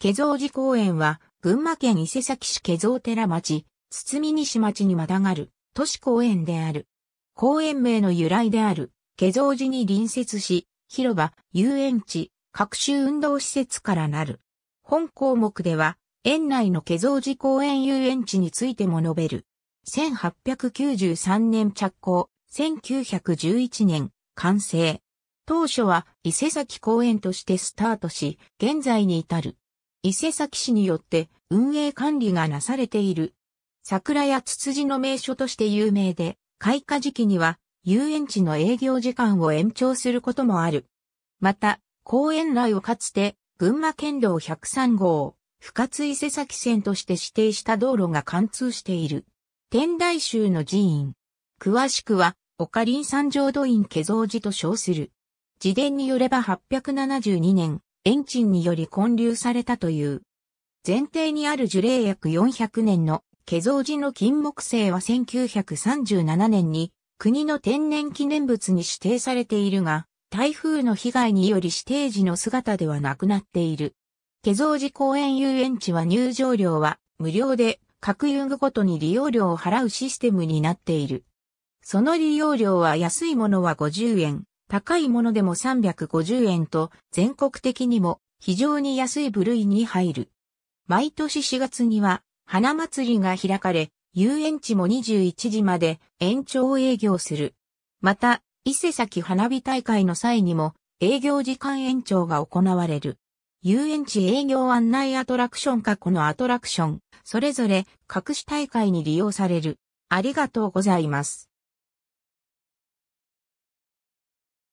化蔵寺公園は、群馬県伊勢崎市化蔵寺町、堤西町にまたがる、都市公園である。公園名の由来である、化蔵寺に隣接し、広場、遊園地、各種運動施設からなる。本項目では、園内の化蔵寺公園遊園地についても述べる。1893年着工、1911年、完成。当初は伊勢崎公園としてスタートし、現在に至る。伊勢崎市によって運営管理がなされている。桜やツツジの名所として有名で、開花時期には遊園地の営業時間を延長することもある。また、公園内をかつて群馬県道103号、深津伊勢崎線として指定した道路が貫通している。天台宗の寺院。詳しくは、岡林山上三条土院家造寺と称する。自伝によれば872年、エンチンにより建立されたという。前提にある樹齢約400年の化造寺の金木犀は1937年に国の天然記念物に指定されているが、台風の被害により指定時の姿ではなくなっている。化造寺公園遊園地は入場料は無料で各遊具ごとに利用料を払うシステムになっている。その利用料は安いものは50円、高いものでも350円と全国的にも非常に安い部類に入る。毎年4月には花祭りが開かれ、遊園地も21時まで延長営業する。また、伊勢崎花火大会の際にも営業時間延長が行われる。遊園地営業案内アトラクションかこのアトラクション、それぞれ各種大会に利用される。ありがとうございます。